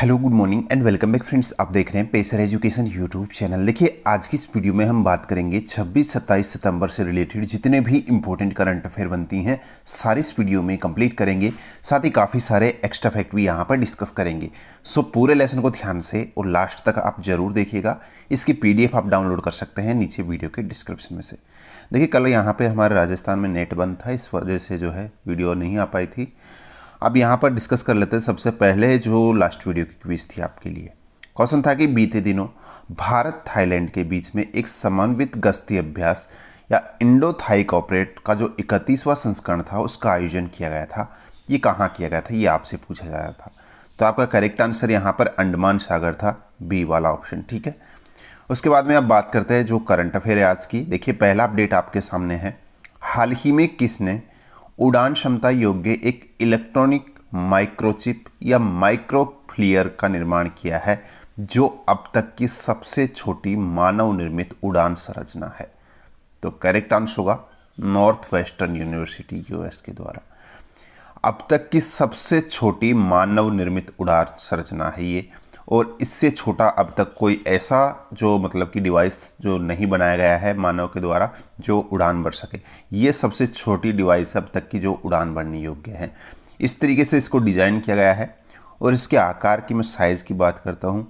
hello good morning and welcome back friends आप देख रहे हैं पेसर एजुकेशन यूट्यूब चैनल देखिए आज की इस वीडियो में हम बात करेंगे 26 27 सितंबर से रिलेटेड जितने भी इंपॉर्टेंट करंट अफेयर बनती हैं सारे इस वीडियो में कंप्लीट करेंगे साथ ही काफ़ी सारे एक्स्ट्रा फैक्ट भी यहाँ पर डिस्कस करेंगे सो पूरे लेसन को ध्यान से और लास्ट तक आप जरूर देखिएगा इसकी पी आप डाउनलोड कर सकते हैं नीचे वीडियो के डिस्क्रिप्शन में से देखिए कल यहाँ पर हमारे राजस्थान में नेट बंद था इस वजह से जो है वीडियो नहीं आ पाई थी अब यहाँ पर डिस्कस कर लेते हैं सबसे पहले जो लास्ट वीडियो की क्विज थी आपके लिए क्वेश्चन था कि बीते दिनों भारत थाईलैंड के बीच में एक समन्वित गश्ती अभ्यास या इंडो थाई कॉपरेट का जो इकतीसवां संस्करण था उसका आयोजन किया गया था ये कहाँ किया गया था ये आपसे पूछा जा रहा था तो आपका करेक्ट आंसर यहाँ पर अंडमान सागर था बी वाला ऑप्शन ठीक है उसके बाद में आप बात करते हैं जो करंट अफेयर है आज की देखिए पहला अपडेट आपके सामने है हाल ही में किसने उड़ान क्षमता योग्य एक इलेक्ट्रॉनिक माइक्रोचिप या माइक्रोफ्लियर का निर्माण किया है जो अब तक की सबसे छोटी मानव निर्मित उड़ान संरचना है तो करेक्ट आंसर होगा नॉर्थ वेस्टर्न यूनिवर्सिटी यूएस के द्वारा अब तक की सबसे छोटी मानव निर्मित उड़ान संरचना है ये और इससे छोटा अब तक कोई ऐसा जो मतलब कि डिवाइस जो नहीं बनाया गया है मानव के द्वारा जो उड़ान भर सके ये सबसे छोटी डिवाइस अब तक की जो उड़ान भरने योग्य है इस तरीके से इसको डिज़ाइन किया गया है और इसके आकार की मैं साइज़ की बात करता हूँ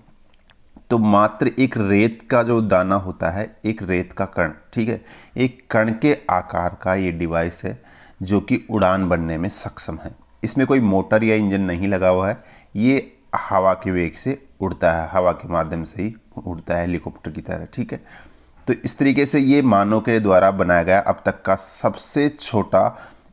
तो मात्र एक रेत का जो दाना होता है एक रेत का कण ठीक है एक कण के आकार का ये डिवाइस है जो कि उड़ान बनने में सक्षम है इसमें कोई मोटर या इंजन नहीं लगा हुआ है ये हवा के वेग से उड़ता है हवा के माध्यम से ही उड़ता है हेलीकॉप्टर की तरह ठीक है तो इस तरीके से ये मानव के द्वारा बनाया गया अब तक का सबसे छोटा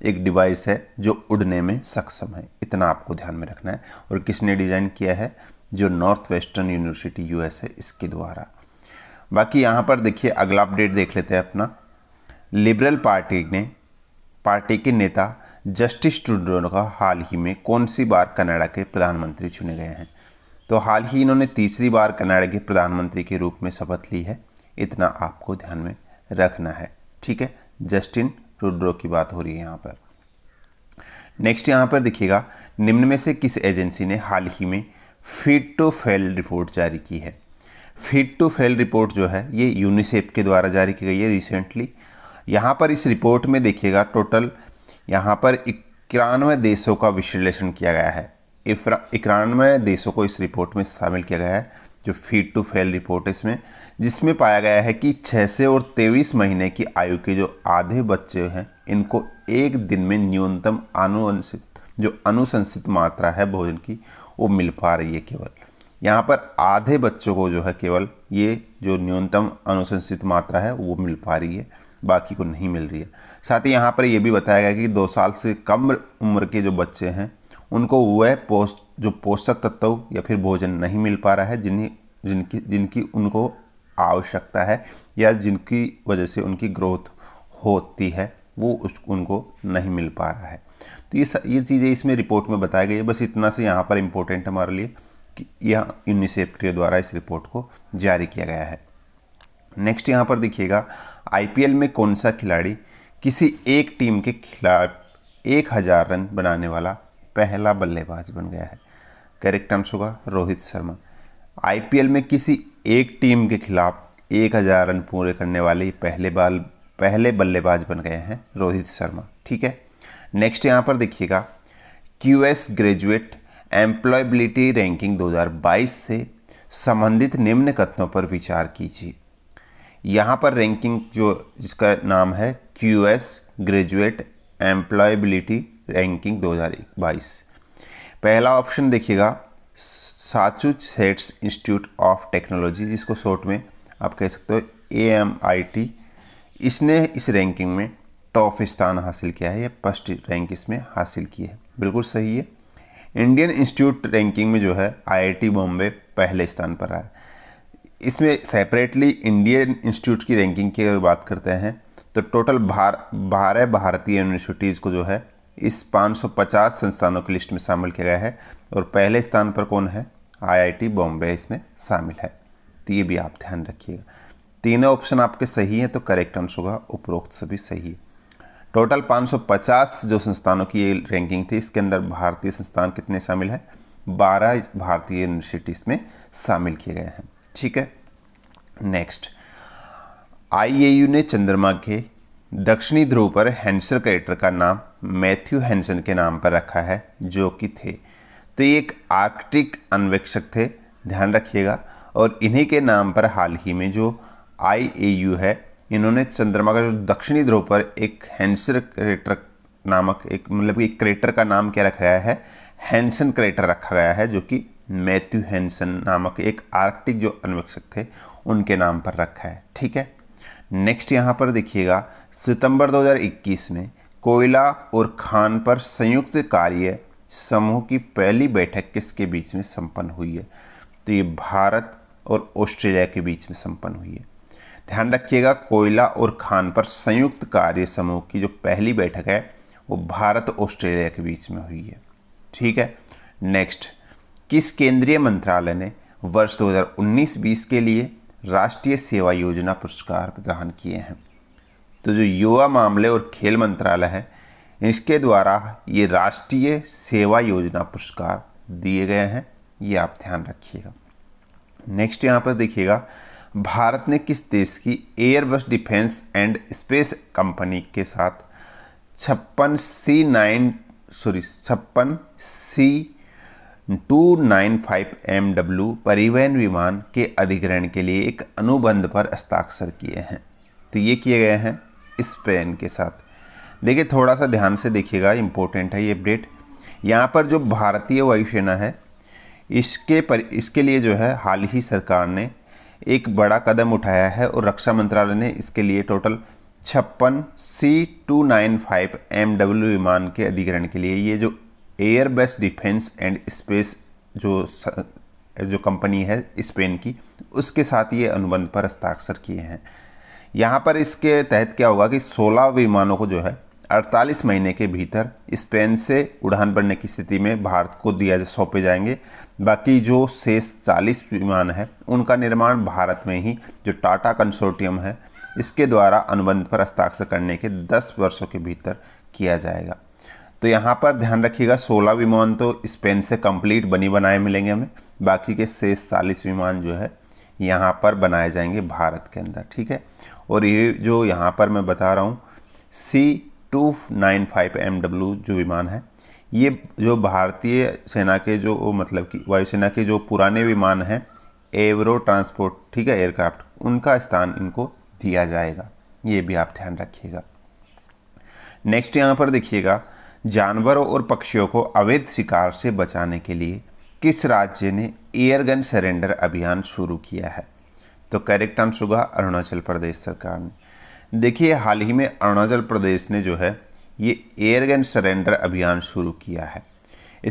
एक डिवाइस है जो उड़ने में सक्षम है इतना आपको ध्यान में रखना है और किसने डिज़ाइन किया है जो नॉर्थ वेस्टर्न यूनिवर्सिटी यूएस है इसके द्वारा बाकी यहाँ पर देखिए अगला अपडेट देख लेते हैं अपना लिबरल पार्टी ने पार्टी के नेता जस्टिस का हाल ही में कौन सी बार कनाडा के प्रधानमंत्री चुने गए हैं तो हाल ही इन्होंने तीसरी बार कनाडा के प्रधानमंत्री के रूप में शपथ ली है इतना आपको ध्यान में रखना है ठीक है जस्टिन ट्रूडो की बात हो रही है यहाँ पर नेक्स्ट यहाँ पर देखिएगा निम्न में से किस एजेंसी ने हाल ही में फिट टू फेल रिपोर्ट जारी की है फिट टू फेल रिपोर्ट जो है ये यूनिसेफ के द्वारा जारी की गई है रिसेंटली यहाँ पर इस रिपोर्ट में देखिएगा टोटल यहाँ पर इक्यानवे देशों का विश्लेषण किया गया है इक्यानवे देशों को इस रिपोर्ट में शामिल किया गया है जो फीड टू फेल रिपोर्ट है इसमें जिसमें पाया गया है कि छः से और तेईस महीने की आयु के जो आधे बच्चे हैं इनको एक दिन में न्यूनतम अनुशंसित जो अनुशंसित मात्रा है भोजन की वो मिल पा रही है केवल यहाँ पर आधे बच्चों को जो है केवल ये जो न्यूनतम अनुशंसित मात्रा है वो मिल पा रही है बाकी को नहीं मिल रही है साथ ही यहाँ पर यह भी बताया गया कि दो साल से कम उम्र के जो बच्चे हैं उनको वह पोष जो पोषक तत्व या फिर भोजन नहीं मिल पा रहा है जिन्हें जिनकी जिनकी उनको आवश्यकता है या जिनकी वजह से उनकी ग्रोथ होती है वो उस उनको नहीं मिल पा रहा है तो ये ये चीज़ें इसमें रिपोर्ट में बताई गई है बस इतना से यहाँ पर इम्पोर्टेंट हमारे लिए कि यह यूनिसेफ के द्वारा इस रिपोर्ट को जारी किया गया है नेक्स्ट यहाँ पर देखिएगा आईपीएल में कौन सा खिलाड़ी किसी एक टीम के खिलाफ एक हज़ार रन बनाने वाला पहला बल्लेबाज बन गया है करेक्ट आंसर होगा रोहित शर्मा आईपीएल में किसी एक टीम के खिलाफ एक हज़ार रन पूरे करने वाले पहले बाल पहले बल्लेबाज बन गए हैं रोहित शर्मा ठीक है नेक्स्ट यहाँ पर देखिएगा QS graduate employability ranking 2022 से संबंधित निम्न कथनों पर विचार कीजिए यहाँ पर रैंकिंग जो जिसका नाम है QS graduate employability ranking 2022 पहला ऑप्शन देखिएगा Massachusetts institute of technology जिसको शॉर्ट में आप कह सकते हो ए एम आई टी इसने इस रैंकिंग में टॉप स्थान हासिल किया है या फर्स्ट रैंक इसमें हासिल की है बिल्कुल सही है इंडियन इंस्टीट्यूट रैंकिंग में जो है आईआईटी बॉम्बे पहले स्थान पर है इसमें सेपरेटली इंडियन इंस्टीट्यूट की रैंकिंग की अगर बात करते हैं तो टोटल भार बारह भारतीय यूनिवर्सिटीज़ को जो है इस 550 संस्थानों की लिस्ट में शामिल किया गया है और पहले स्थान पर कौन है आईआईटी बॉम्बे इसमें शामिल है तो ये भी आप ध्यान रखिएगा तीनों ऑप्शन आपके सही हैं तो करेक्ट आंसर होगा उपरोक्त सभी सही है टोटल 550 जो संस्थानों की ये रैंकिंग थी इसके अंदर भारतीय संस्थान कितने शामिल हैं 12 भारतीय यूनिवर्सिटीज़ में शामिल किए गए हैं ठीक है नेक्स्ट आईएयू ने चंद्रमा के दक्षिणी ध्रुव पर हैंसर क्रेटर का नाम मैथ्यू हैंसन के नाम पर रखा है जो कि थे तो ये एक आर्कटिक अन्वेक्षक थे ध्यान रखिएगा और इन्हीं के नाम पर हाल ही में जो आई ए यू है इन्होंने चंद्रमा का जो दक्षिणी ध्रुव पर एक हैंसर क्रेटर नामक एक मतलब एक क्रेटर का नाम क्या रखा गया है हैंसन क्रेटर रखा गया है जो कि मैथ्यू हैंसन नामक एक आर्कटिक जो अन्वेक्षक थे उनके नाम पर रखा है ठीक है नेक्स्ट यहाँ पर देखिएगा सितंबर 2021 में कोयला और खान पर संयुक्त कार्य समूह की पहली बैठक किसके बीच में संपन्न हुई है तो ये भारत और ऑस्ट्रेलिया के बीच में संपन्न हुई है ध्यान रखिएगा कोयला और खान पर संयुक्त कार्य समूह की जो पहली बैठक है वो भारत ऑस्ट्रेलिया के बीच में हुई है ठीक है नेक्स्ट किस केंद्रीय मंत्रालय ने वर्ष 2019-20 के लिए राष्ट्रीय सेवा योजना पुरस्कार प्रदान किए हैं तो जो युवा मामले और खेल मंत्रालय है इसके द्वारा ये राष्ट्रीय सेवा योजना पुरस्कार दिए गए हैं ये आप ध्यान रखिएगा नेक्स्ट यहाँ पर देखिएगा भारत ने किस देश की Airbus defence and space company के साथ छप्पन सी नाइन सॉरी छप्पन सी एम डब्ल्यू परिवहन विमान के अधिग्रहण के लिए एक अनुबंध पर हस्ताक्षर किए हैं तो ये किए गए हैं स्पेन के साथ देखिए थोड़ा सा ध्यान से देखिएगा इम्पोर्टेंट है ये अपडेट यहाँ पर जो भारतीय वायुसेना है इसके पर इसके लिए जो है हाल ही सरकार ने एक बड़ा कदम उठाया है और रक्षा मंत्रालय ने इसके लिए टोटल छप्पन C two nine five M W विमान के अधिग्रहण के लिए ये जो Airbus defence and space जो जो कंपनी है स्पेन की उसके साथ ये अनुबंध पर हस्ताक्षर किए हैं यहाँ पर इसके तहत क्या होगा कि 16 विमानों को जो है 48 महीने के भीतर स्पेन से उड़ान भरने की स्थिति में भारत को दिया सौंपे जाएंगे बाकी जो शेष 40 विमान है उनका निर्माण भारत में ही जो टाटा कंसोर्टियम है इसके द्वारा अनुबंध पर हस्ताक्षर करने के 10 वर्षों के भीतर किया जाएगा तो यहाँ पर ध्यान रखिएगा सोलह विमान तो स्पेन से कंप्लीट बनी बनाए मिलेंगे हमें बाकी के शेष चालीस विमान जो है यहाँ पर बनाए जाएंगे भारत के अंदर ठीक है और ये जो यहाँ पर मैं बता रहा हूँ C two nine five M W जो विमान है ये जो भारतीय सेना के जो मतलब कि वायुसेना के जो पुराने विमान हैं एवरो ट्रांसपोर्ट ठीक है एयरक्राफ्ट उनका स्थान इनको दिया जाएगा ये भी आप ध्यान रखिएगा नेक्स्ट यहाँ पर देखिएगा जानवरों और पक्षियों को अवैध शिकार से बचाने के लिए किस राज्य ने एयरगन सरेंडर अभियान शुरू किया है तो करेक्ट आंसर होगा अरुणाचल प्रदेश सरकार ने देखिए हाल ही में अरुणाचल प्रदेश ने जो है ये एयरगन सरेंडर अभियान शुरू किया है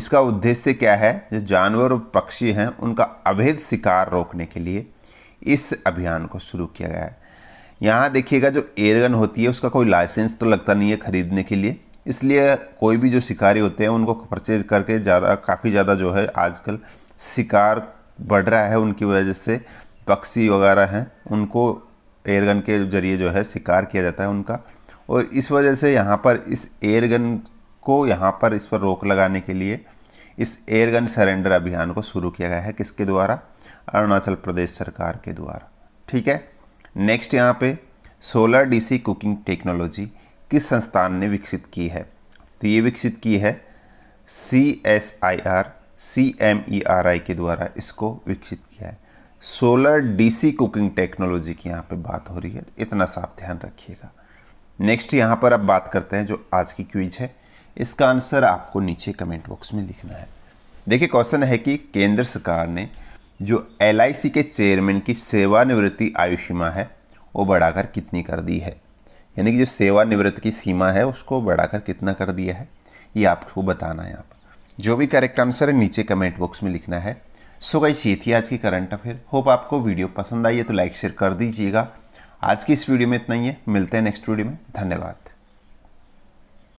इसका उद्देश्य क्या है जो जानवर और पक्षी हैं उनका अवैध शिकार रोकने के लिए इस अभियान को शुरू किया गया है यहाँ देखिएगा जो एयरगन होती है उसका कोई लाइसेंस तो लगता नहीं है ख़रीदने के लिए इसलिए कोई भी जो शिकारी होते हैं उनको परचेज करके ज़्यादा काफ़ी ज़्यादा जो है आजकल शिकार बढ़ रहा है उनकी वजह से पक्षी वगैरह हैं उनको एयरगन के ज़रिए जो है शिकार किया जाता है उनका और इस वजह से यहाँ पर इस एयरगन को यहाँ पर इस पर रोक लगाने के लिए इस एयरगन सरेंडर अभियान को शुरू किया गया है किसके द्वारा अरुणाचल प्रदेश सरकार के द्वारा ठीक है नेक्स्ट यहाँ पे सोलर डीसी कुकिंग टेक्नोलॉजी किस संस्थान ने विकसित की है तो ये विकसित की है C S I R C M E R I के द्वारा इसको विकसित किया है सोलर डीसी कुकिंग टेक्नोलॉजी की यहाँ पे बात हो रही है तो इतना सा आप ध्यान रखिएगा नेक्स्ट यहाँ पर आप बात करते हैं जो आज की क्विज है इसका आंसर आपको नीचे कमेंट बॉक्स में लिखना है देखिए क्वेश्चन है कि केंद्र सरकार ने जो एल के चेयरमैन की सेवानिवृत्ति आयुषीमा है वो बढ़ाकर कितनी कर दी है यानी कि जो सेवानिवृत्त की सीमा है उसको बढ़ाकर कितना कर दिया है ये आपको बताना है यहाँ पर जो भी करेक्ट आंसर है नीचे कमेंट बॉक्स में लिखना है सो गई ये थी आज की करंट अफेयर होप आपको वीडियो पसंद आई है तो लाइक शेयर कर दीजिएगा आज की इस वीडियो में इतना ही है मिलते हैं नेक्स्ट वीडियो में धन्यवाद